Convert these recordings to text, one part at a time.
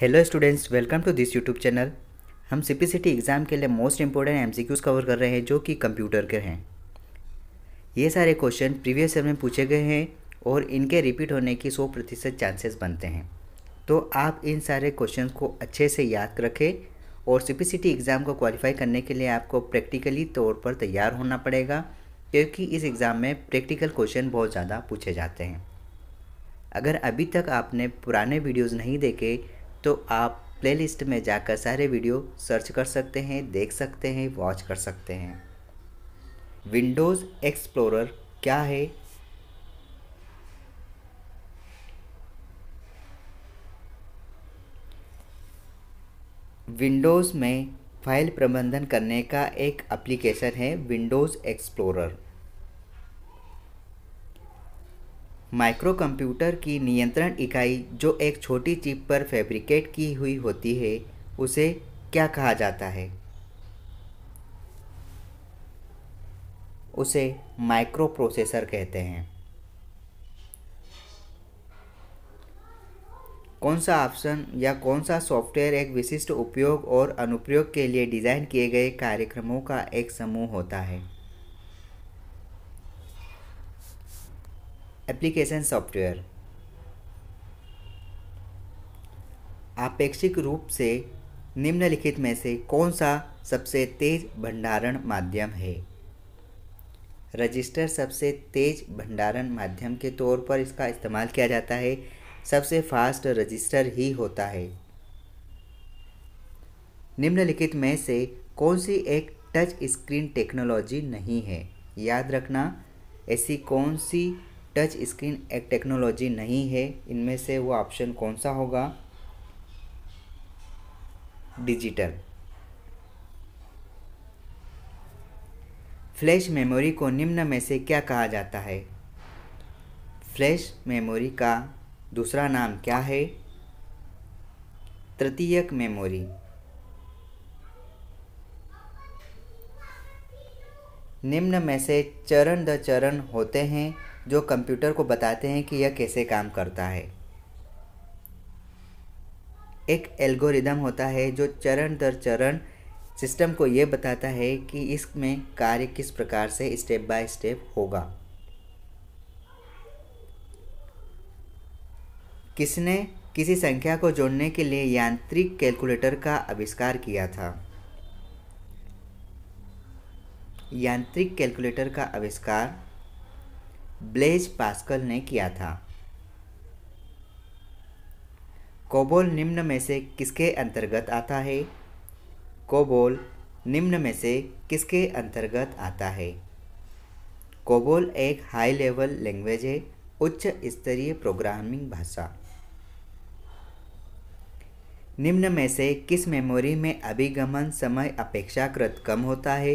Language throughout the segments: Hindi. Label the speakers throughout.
Speaker 1: hello students welcome to this YouTube channel हम सी एग्ज़ाम के लिए मोस्ट इंपॉर्टेंट एमसीक्यूज कवर कर रहे हैं जो कि कंप्यूटर के हैं ये सारे क्वेश्चन प्रीवियस ईयर में पूछे गए हैं और इनके रिपीट होने की सौ प्रतिशत चांसेस बनते हैं तो आप इन सारे क्वेश्चन को अच्छे से याद रखें और सी एग्ज़ाम को क्वालिफाई करने के लिए आपको प्रैक्टिकली तौर पर तैयार होना पड़ेगा क्योंकि इस एग्ज़ाम में प्रैक्टिकल क्वेश्चन बहुत ज़्यादा पूछे जाते हैं अगर अभी तक आपने पुराने वीडियोज़ नहीं देखे तो आप प्लेलिस्ट में जाकर सारे वीडियो सर्च कर सकते हैं देख सकते हैं वॉच कर सकते हैं विंडोज़ एक्सप्लोरर क्या है विंडोज़ में फाइल प्रबंधन करने का एक एप्लीकेशन है विंडोज़ एक्सप्लोरर माइक्रो कंप्यूटर की नियंत्रण इकाई जो एक छोटी चिप पर फैब्रिकेट की हुई होती है उसे क्या कहा जाता है उसे माइक्रो प्रोसेसर कहते हैं कौन सा ऑप्शन या कौन सा सॉफ्टवेयर एक विशिष्ट उपयोग और अनुप्रयोग के लिए डिज़ाइन किए गए कार्यक्रमों का एक समूह होता है एप्लीकेशन सॉफ्टवेयर आपेक्षिक रूप से निम्नलिखित में से कौन सा सबसे तेज भंडारण माध्यम है रजिस्टर सबसे तेज भंडारण माध्यम के तौर पर इसका इस्तेमाल किया जाता है सबसे फास्ट रजिस्टर ही होता है निम्नलिखित में से कौन सी एक टच स्क्रीन टेक्नोलॉजी नहीं है याद रखना ऐसी कौन सी टच स्क्रीन एक टेक्नोलॉजी नहीं है इनमें से वो ऑप्शन कौन सा होगा डिजिटल फ्लैश मेमोरी को निम्न में से क्या कहा जाता है फ्लैश मेमोरी का दूसरा नाम क्या है तृतीयक मेमोरी निम्न में से चरण द चरण होते हैं जो कंप्यूटर को बताते हैं कि यह कैसे काम करता है एक एल्गोरिदम होता है जो चरण दर चरण सिस्टम को यह बताता है कि इसमें कार्य किस प्रकार से स्टेप बाय स्टेप होगा किसने किसी संख्या को जोड़ने के लिए यांत्रिक कैलकुलेटर का आविष्कार किया था यांत्रिक कैलकुलेटर का आविष्कार ब्लेज पास्कल ने किया था कोबोल निम्न में से किसके अंतर्गत आता है कोबोल निम्न में से किसके अंतर्गत आता है कोबोल एक हाई लेवल लैंग्वेज है उच्च स्तरीय प्रोग्रामिंग भाषा निम्न में से किस मेमोरी में अभिगमन समय अपेक्षाकृत कम होता है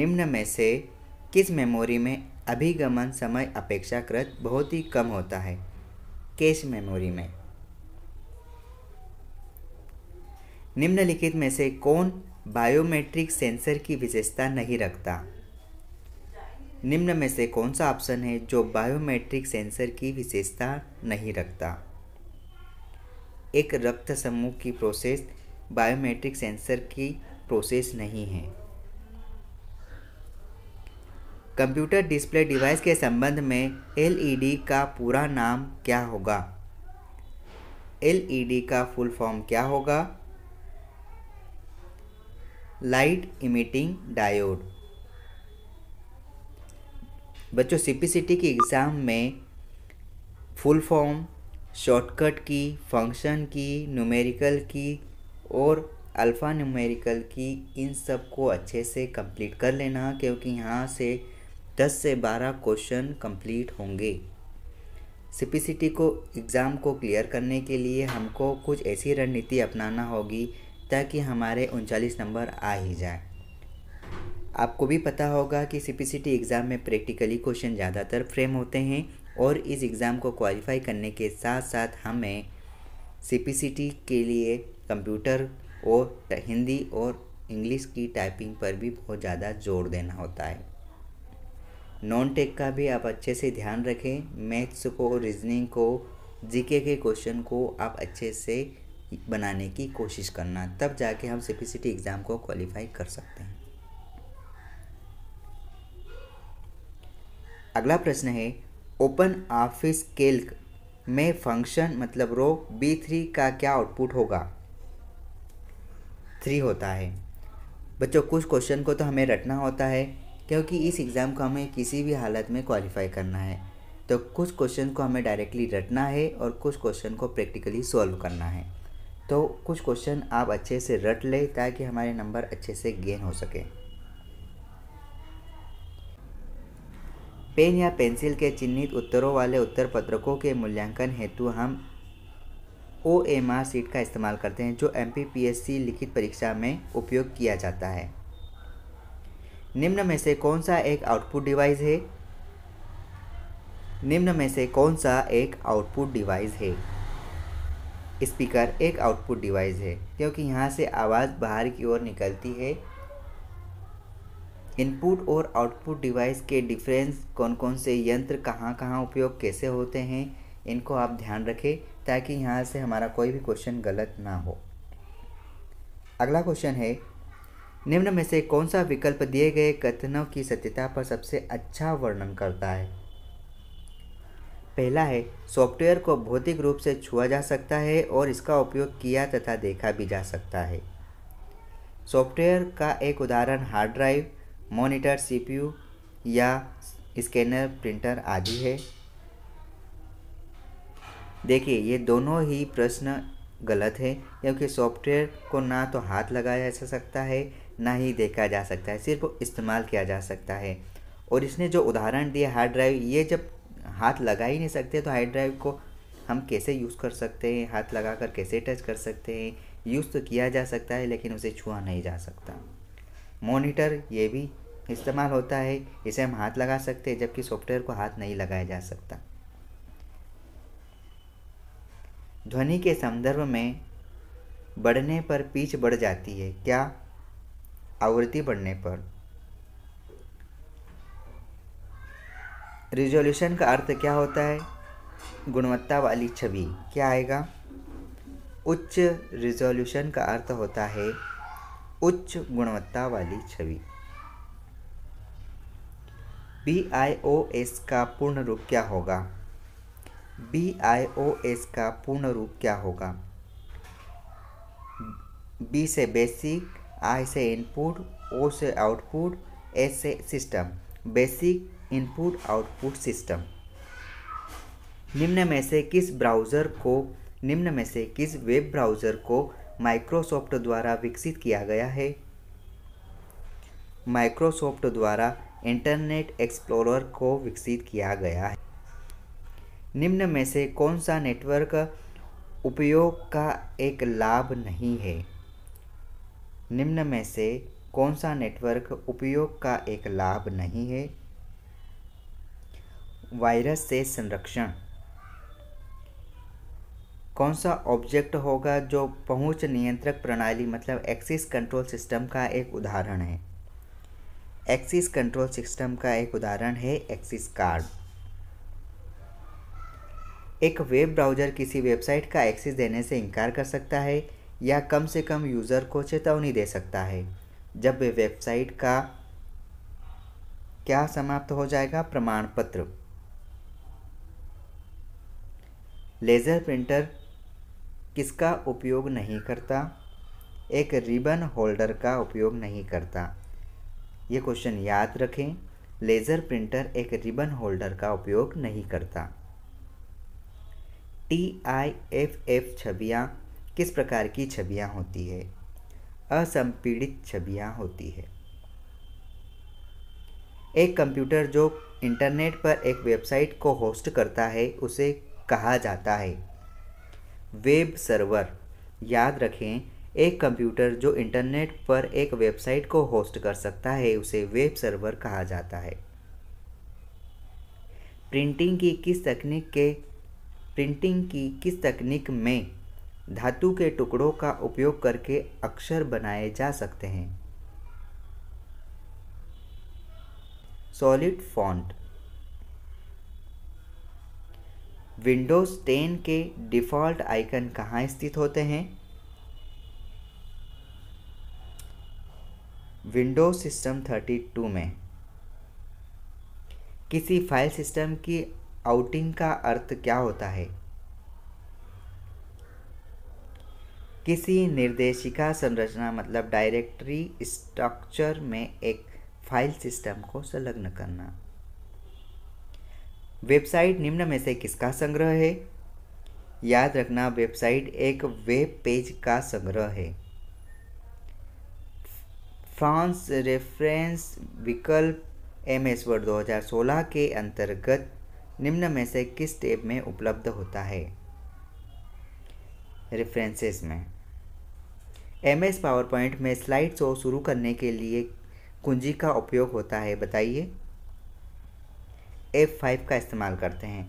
Speaker 1: निम्न में से किस मेमोरी में अभिगमन समय अपेक्षाकृत बहुत ही कम होता है कैश मेमोरी में निम्नलिखित में से कौन बायोमेट्रिक सेंसर की विशेषता नहीं रखता निम्न में से कौन सा ऑप्शन है जो बायोमेट्रिक सेंसर की विशेषता नहीं रखता एक रक्त समूह की प्रोसेस बायोमेट्रिक सेंसर की प्रोसेस नहीं है कंप्यूटर डिस्प्ले डिवाइस के संबंध में एलईडी का पूरा नाम क्या होगा एलईडी का फुल फॉर्म क्या होगा लाइट इमिटिंग डायोड बच्चों सीपीसीटी के एग्ज़ाम में फुल फॉर्म शॉर्टकट की फंक्शन की न्यूमेरिकल की और अल्फ़ा न्यूमेरिकल की इन सब को अच्छे से कंप्लीट कर लेना क्योंकि यहाँ से दस से बारह क्वेश्चन कंप्लीट होंगे सी को एग्ज़ाम को क्लियर करने के लिए हमको कुछ ऐसी रणनीति अपनाना होगी ताकि हमारे उनचालीस नंबर आ ही जाए आपको भी पता होगा कि सी एग्ज़ाम में प्रैक्टिकली क्वेश्चन ज़्यादातर फ्रेम होते हैं और इस एग्ज़ाम को क्वालिफाई करने के साथ साथ हमें सी के लिए कंप्यूटर और हिंदी और इंग्लिश की टाइपिंग पर भी बहुत ज़्यादा जोर देना होता है नॉन टेक का भी आप अच्छे से ध्यान रखें मैथ्स को रीजनिंग को जीके के क्वेश्चन को आप अच्छे से बनाने की कोशिश करना तब जाके हम सी एग्ज़ाम को क्वालिफाई कर सकते हैं अगला प्रश्न है ओपन ऑफिस केल्क में फंक्शन मतलब रो बी थ्री का क्या आउटपुट होगा थ्री होता है बच्चों कुछ क्वेश्चन को तो हमें रटना होता है क्योंकि इस एग्ज़ाम को हमें किसी भी हालत में क्वालिफाई करना है तो कुछ क्वेश्चन को हमें डायरेक्टली रटना है और कुछ क्वेश्चन को प्रैक्टिकली सॉल्व करना है तो कुछ क्वेश्चन आप अच्छे से रट लें ताकि हमारे नंबर अच्छे से गेन हो सके पेन या पेंसिल के चिन्हित उत्तरों वाले उत्तर पत्रकों के मूल्यांकन हेतु हम ओ एम आर सीट का इस्तेमाल करते हैं जो M P P S C लिखित परीक्षा में उपयोग किया जाता है निम्न में से कौन सा एक आउटपुट डिवाइस है निम्न में से कौन सा एक आउटपुट डिवाइस है स्पीकर एक आउटपुट डिवाइस है क्योंकि यहाँ से आवाज़ बाहर की ओर निकलती है इनपुट और आउटपुट डिवाइस के डिफरेंस कौन कौन से यंत्र कहाँ कहाँ उपयोग कैसे होते हैं इनको आप ध्यान रखें ताकि यहाँ से हमारा कोई भी क्वेश्चन गलत ना हो अगला क्वेश्चन है निम्न में से कौन सा विकल्प दिए गए कथनों की सत्यता पर सबसे अच्छा वर्णन करता है पहला है सॉफ्टवेयर को भौतिक रूप से छुआ जा सकता है और इसका उपयोग किया तथा देखा भी जा सकता है सॉफ्टवेयर का एक उदाहरण हार्ड ड्राइव मॉनिटर सीपीयू या स्कैनर प्रिंटर आदि है देखिए ये दोनों ही प्रश्न गलत है क्योंकि सॉफ्टवेयर को ना तो हाथ लगाया जा सकता है ना ही देखा जा सकता है सिर्फ इस्तेमाल किया जा सकता है और इसने जो उदाहरण दिया हार्ड ड्राइव ये जब हाथ लगा ही नहीं सकते तो हार्ड ड्राइव को हम कैसे यूज़ कर सकते हैं हाथ लगा कर कैसे टच कर सकते हैं यूज़ तो किया जा सकता है लेकिन उसे छुआ नहीं जा सकता मोनिटर ये भी इस्तेमाल होता है इसे हम हाथ लगा सकते हैं जबकि सॉफ्टवेयर को हाथ नहीं लगाया जा सकता ध्वनि के संदर्भ में बढ़ने पर पीच बढ़ जाती है क्या आवृत्ति बढ़ने पर रिजोल्यूशन का अर्थ क्या होता है गुणवत्ता वाली छवि क्या आएगा उच्च रिजोल्यूशन का अर्थ होता है उच्च गुणवत्ता वाली छवि बी आई ओ एस का पूर्ण रूप क्या होगा बी आई ओ एस का पूर्ण रूप क्या होगा बी से बेसिक आई से इनपुट ओ से आउटपुट एस से system basic input output system निम्न में से किस ब्राउज़र को निम्न में से किस वेब ब्राउज़र को माइक्रोसॉफ्ट द्वारा विकसित किया गया है माइक्रोसॉफ्ट द्वारा इंटरनेट एक्सप्लोरर को विकसित किया गया है निम्न में से कौन सा नेटवर्क उपयोग का एक लाभ नहीं है निम्न में से कौन सा नेटवर्क उपयोग का एक लाभ नहीं है वायरस से संरक्षण कौन सा ऑब्जेक्ट होगा जो पहुंच नियंत्रक प्रणाली मतलब एक्सिस कंट्रोल सिस्टम का एक उदाहरण है एक्सिस कंट्रोल सिस्टम का एक उदाहरण है एक्सिस कार्ड एक वेब ब्राउज़र किसी वेबसाइट का एक्सेस देने से इनकार कर सकता है या कम से कम यूज़र को चेतावनी दे सकता है जब वे वेबसाइट का क्या समाप्त हो जाएगा प्रमाण पत्र लेज़र प्रिंटर किसका उपयोग नहीं करता एक रिबन होल्डर का उपयोग नहीं करता ये क्वेश्चन याद रखें लेज़र प्रिंटर एक रिबन होल्डर का उपयोग नहीं करता टी आई एफ एफ छवियाँ किस प्रकार की छवियाँ होती है असंपीड़ित छवियाँ होती है एक कंप्यूटर जो इंटरनेट पर एक वेबसाइट को होस्ट करता है उसे कहा जाता है वेब सर्वर याद रखें एक कंप्यूटर जो इंटरनेट पर एक वेबसाइट को होस्ट कर सकता है उसे वेब सर्वर कहा जाता है प्रिंटिंग की किस तकनीक के प्रिंटिंग की किस तकनीक में धातु के टुकड़ों का उपयोग करके अक्षर बनाए जा सकते हैं सॉलिड फॉन्ट विंडोज़ 10 के डिफ़ॉल्ट आइकन कहाँ स्थित होते हैं विंडोज सिस्टम 32 में किसी फाइल सिस्टम की आउटिंग का अर्थ क्या होता है किसी निर्देशिका संरचना मतलब डायरेक्टरी स्ट्रक्चर में एक फाइल सिस्टम को संलग्न करना वेबसाइट निम्न में से किसका संग्रह है याद रखना वेबसाइट एक वेब पेज का संग्रह है फ्रांस रेफरेंस विकल्प एम एस वर्ड दो के अंतर्गत निम्न में से किस टेब में उपलब्ध होता है रेफरेंसेस में एम एस पावर पॉइंट में स्लाइड शो शुरू करने के लिए कुंजी का उपयोग होता है बताइए एफ फाइव का इस्तेमाल करते हैं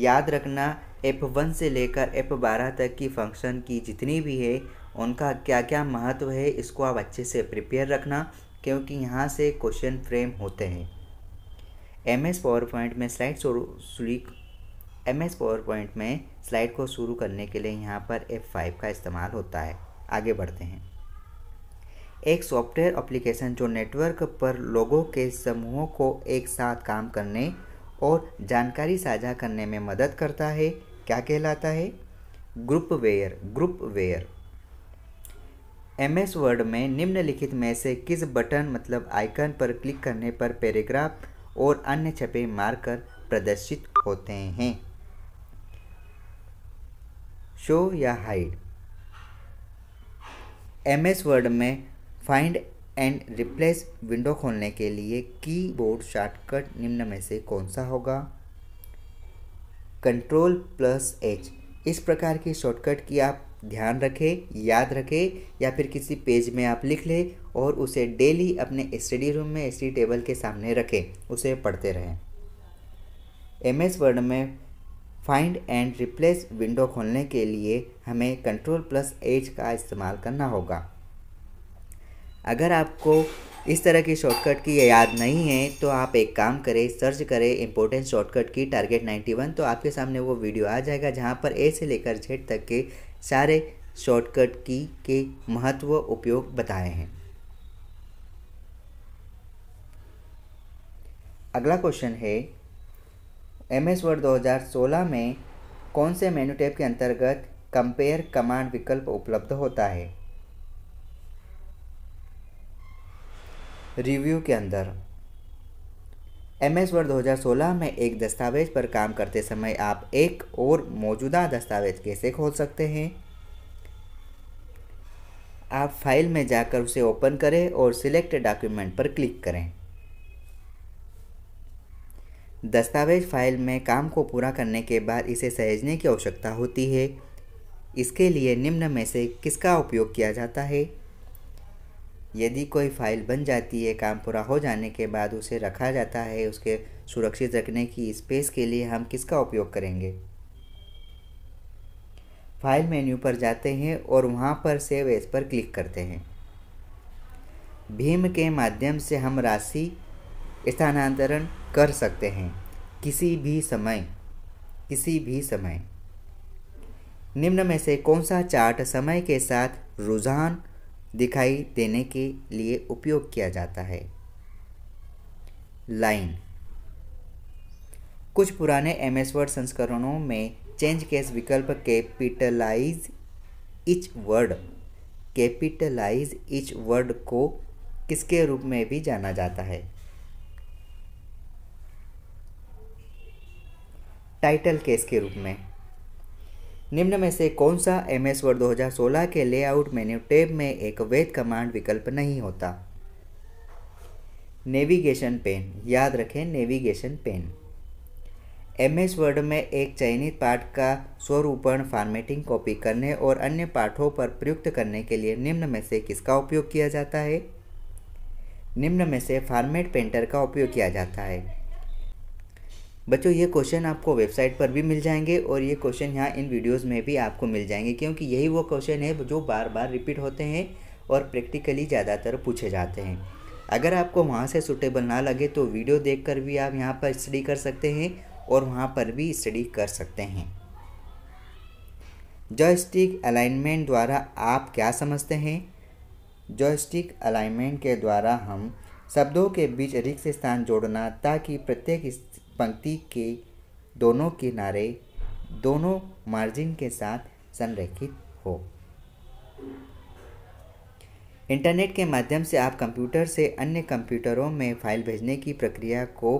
Speaker 1: याद रखना एफ वन से लेकर एफ बारह तक की फंक्शन की जितनी भी है उनका क्या क्या महत्व है इसको आप अच्छे से प्रिपेयर रखना क्योंकि यहाँ से क्वेश्चन फ्रेम होते हैं एम एस पावर पॉइंट में slide show M S PowerPoint में स्लाइड को शुरू करने के लिए यहाँ पर एफ फाइव का इस्तेमाल होता है आगे बढ़ते हैं एक सॉफ्टवेयर एप्लीकेशन जो नेटवर्क पर लोगों के समूहों को एक साथ काम करने और जानकारी साझा करने में मदद करता है क्या कहलाता है groupware groupware M S Word में निम्नलिखित में से किस बटन मतलब आइकन पर क्लिक करने पर पैराग्राफ और अन्य छपे मार्कर प्रदर्शित होते हैं शो या हाइड एम एस वर्ड में फाइंड एंड रिप्लेस विंडो खोलने के लिए कीबोर्ड शॉर्टकट निम्न में से कौन सा होगा कंट्रोल प्लस एच इस प्रकार की शॉर्टकट की आप ध्यान रखें याद रखें या फिर किसी पेज में आप लिख लें और उसे डेली अपने स्टडी रूम में स्टडी टेबल के सामने रखें उसे पढ़ते रहें एम एस वर्ड में फाइंड एंड रिप्लेस विंडो खोलने के लिए हमें कंट्रोल प्लस एच का इस्तेमाल करना होगा अगर आपको इस तरह की शॉर्टकट की याद नहीं है तो आप एक काम करें सर्च करें इम्पोर्टेंट शॉर्टकट की टारगेट 91 तो आपके सामने वो वीडियो आ जाएगा जहाँ पर ए से लेकर जेड तक के सारे शॉर्टकट की के महत्व उपयोग बताए हैं अगला क्वेश्चन है एम एस वर्ड दो में कौन से मेनू टैब के अंतर्गत कंपेयर कमांड विकल्प उपलब्ध होता है रिव्यू के अंदर एम एस वर्ड दो में एक दस्तावेज पर काम करते समय आप एक और मौजूदा दस्तावेज कैसे खोल सकते हैं आप फाइल में जाकर उसे ओपन करें और सिलेक्ट डॉक्यूमेंट पर क्लिक करें दस्तावेज फाइल में काम को पूरा करने के बाद इसे सहेजने की आवश्यकता होती है इसके लिए निम्न में से किसका उपयोग किया जाता है यदि कोई फाइल बन जाती है काम पूरा हो जाने के बाद उसे रखा जाता है उसके सुरक्षित रखने की स्पेस के लिए हम किसका उपयोग करेंगे फाइल मेन्यू पर जाते हैं और वहाँ पर सेव एज पर क्लिक करते हैं भीम के माध्यम से हम राशि स्थानांतरण कर सकते हैं किसी भी समय किसी भी समय निम्न में से कौन सा चार्ट समय के साथ रुझान दिखाई देने के लिए उपयोग किया जाता है लाइन कुछ पुराने एम एस वर्ड संस्करणों में चेंज केस विकल्प capitalise each word capitalise each word को किसके रूप में भी जाना जाता है टाइटल केस के रूप में निम्न में से कौन सा एम एस वर्ड दो के लेआउट मेन्यू टेब में एक वैध कमांड विकल्प नहीं होता नेविगेशन पेन याद रखें navigation pane M S Word में एक चयनित पाठ का स्वरूपण फॉर्मेटिंग कॉपी करने और अन्य पाठों पर प्रयुक्त करने के लिए निम्न में से किसका उपयोग किया जाता है निम्न में से फॉर्मेट पेंटर का उपयोग किया जाता है बच्चों ये क्वेश्चन आपको वेबसाइट पर भी मिल जाएंगे और ये क्वेश्चन यहाँ इन वीडियोज़ में भी आपको मिल जाएंगे क्योंकि यही वो क्वेश्चन है जो बार बार रिपीट होते हैं और प्रैक्टिकली ज़्यादातर पूछे जाते हैं अगर आपको वहाँ से सूटेबल ना लगे तो वीडियो देख भी आप यहाँ पर स्टडी कर सकते हैं और वहाँ पर भी स्टडी कर सकते हैं जॉयस्टिक अलाइनमेंट द्वारा आप क्या समझते हैं जॉयस्टिक अलाइनमेंट के द्वारा हम शब्दों के बीच रिक्त स्थान जोड़ना ताकि प्रत्येक पंक्ति के दोनों किनारे दोनों मार्जिन के साथ संरेखित हो इंटरनेट के माध्यम से आप कंप्यूटर से अन्य कंप्यूटरों में फाइल भेजने की प्रक्रिया को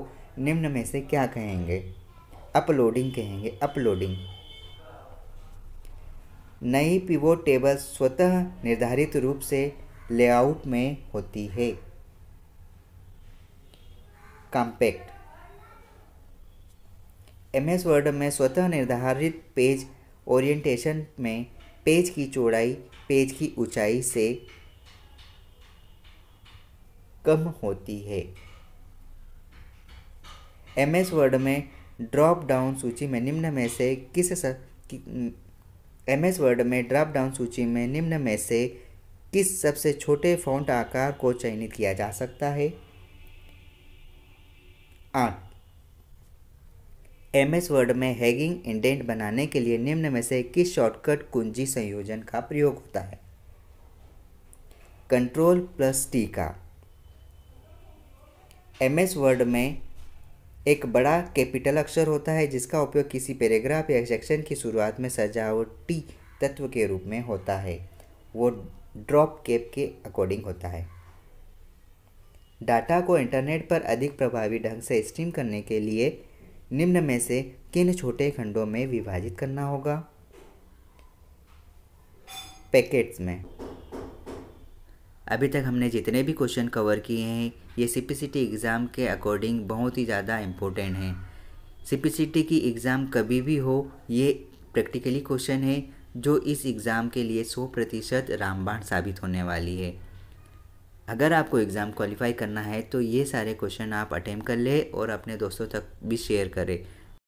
Speaker 1: निम्न में से क्या कहेंगे अपलोडिंग कहेंगे अपलोडिंग नई पिवो टेबल स्वतः निर्धारित रूप से लेआउट में होती है कॉम्पैक्ट एम एस वर्ड में स्वतः निर्धारित पेज ओरिएंटेशन में पेज की चौड़ाई पेज की ऊंचाई से कम होती है एम एस वर्ड में ड्रॉप डाउन सूची में निम्न में से किस एम एस वर्ड में ड्रॉप डाउन सूची में निम्न में से किस सबसे छोटे फॉन्ट आकार को चयनित किया जा सकता है आठ एम एस वर्ड में हैगिंग इंडेंट बनाने के लिए निम्न में से किस शॉर्टकट कुंजी संयोजन का प्रयोग होता है कंट्रोल प्लस टी का एम एस वर्ड में एक बड़ा कैपिटल अक्षर होता है जिसका उपयोग किसी पैराग्राफ या सेक्शन की शुरुआत में सजावटी तत्व के रूप में होता है वो ड्रॉप कैप के अकॉर्डिंग होता है डाटा को इंटरनेट पर अधिक प्रभावी ढंग से स्ट्रीम करने के लिए निम्न में से किन छोटे खंडों में विभाजित करना होगा पैकेट्स में अभी तक हमने जितने भी क्वेश्चन कवर किए हैं ये सी एग्ज़ाम के अकॉर्डिंग बहुत ही ज़्यादा इम्पोर्टेंट हैं सी की एग्ज़ाम कभी भी हो ये प्रैक्टिकली क्वेश्चन है जो इस एग्ज़ाम के लिए सौ प्रतिशत रामबाण साबित होने वाली है अगर आपको एग्ज़ाम क्वालिफाई करना है तो ये सारे क्वेश्चन आप अटैम्प कर ले और अपने दोस्तों तक भी शेयर करें